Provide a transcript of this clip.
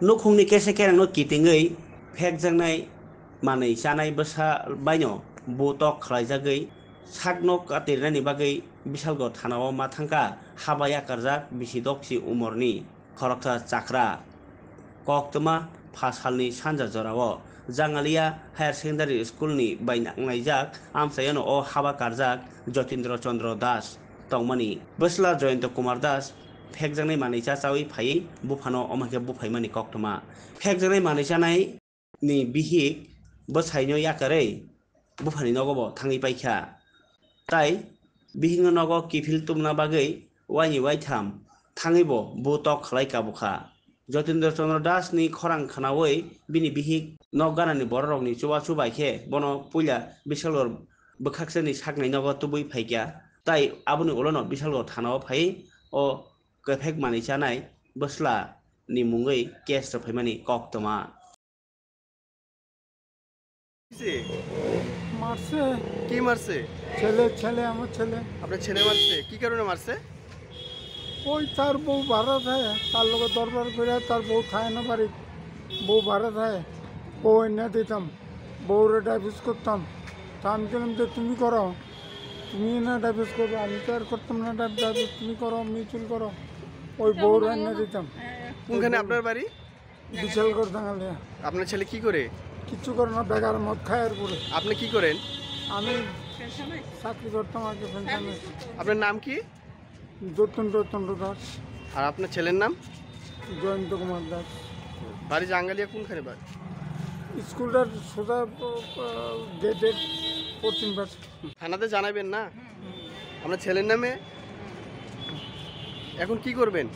no khungni kese kerang no kitingei phek jangnai manei sanai basa baino botok khlaijagai sakno katirnani bagai Bishalgarh থানাও মাথাঙ্কা হাবায়া কারজাক বিশিদকসি উমরনি খরকসা চাকরা কক্তমা ফাসালনি সানজা জরাও জাঙালিয়া হায়ার সেকেন্ডারি স্কুলনি বাইনাংনাইজাক আমসায়ন ও হাবা কারজাক যতীন্দ্র চন্দ্র দাস তংমানি বসলা জয়ন্ত কুমার দাস फेकजंगै मानैसा चावै फायै बुफानो अमाखे बुफाय मानि कक्टमा फेकजंगै मानैसानाय नि बिहिक बसायनो याकारै बुफानि नगब थाङै पाइखा তাই বিহিং নগ কিফিল তুমনা বাগৈ ওয়াইনি ওয়াইথাম থাঙিব বুটক খালাই কাবুখা যতীন্দ্র চন্দ্র দাসনি খরাং খানাওই বিনি বিহিক নগ গানানি বড় রগনি চুবা চুবাইখে বন পুইলা বিশালর বখাকসেনি সাকনাই নগ তুবুই ফাইকা তাই আবুনি ওলন বিশালগড় থানাও ফাই ও kaiphek mani chanai bwsla ni mungui case rok phaimani koktoma মারছে কি মারছে ছেলে ছেলে আমার ছেলে আপনার ছেলে মারছে কি কারণে মারছে ওই তার বউ ভাড়া থাকে তার লোকের দরবার করে তার বউ খায় না পারি বউ ভাড়া থাকে বউ এনে দিতাম বউরে ডাইভিস করতাম তা আমি বললাম যে তুমি করো তুমি না ডাইভিস করবে আমি তো আর করতাম না ডাইভিস তুমি করো মিউচুয়াল করো ওই বউ রান্না দিতাম কোনখানে আপনার বাড়ি বিশালগড় দাঙ্গালিয়া আপনার ছেলে কি করে কিছু করে না বেকার মদ খায় আর করে আপনি কি করেন আমি চাকরি করতাম আগে পেনশনে আপনার নাম কি যতন রতন্দ্র দাস আর আপনার ছেলের নাম জয়ন্ত কুমার দাস বাড়ি জাঙ্গালিয়া কোনখানে বাড়ি স্কুলটার সোজা গেটের পশ্চিম পাশে থানাতে জানাবেন না আপনার ছেলের নামে এখন কি করবেন